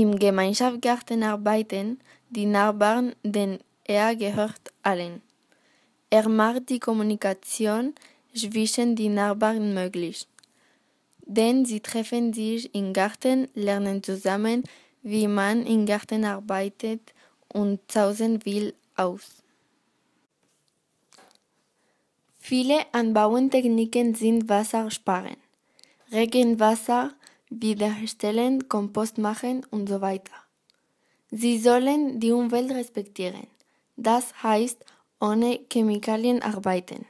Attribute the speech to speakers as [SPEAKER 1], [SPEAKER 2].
[SPEAKER 1] Im Gemeinschaftsgarten arbeiten die Nachbarn, denn er gehört allen. Er macht die Kommunikation zwischen den Nachbarn möglich. Denn sie treffen sich im Garten, lernen zusammen, wie man im Garten arbeitet und zausen will aus. Viele Anbauentechniken sind wassersparend. Regenwasser wiederherstellen, Kompost machen und so weiter. Sie sollen die Umwelt respektieren, das heißt ohne Chemikalien arbeiten.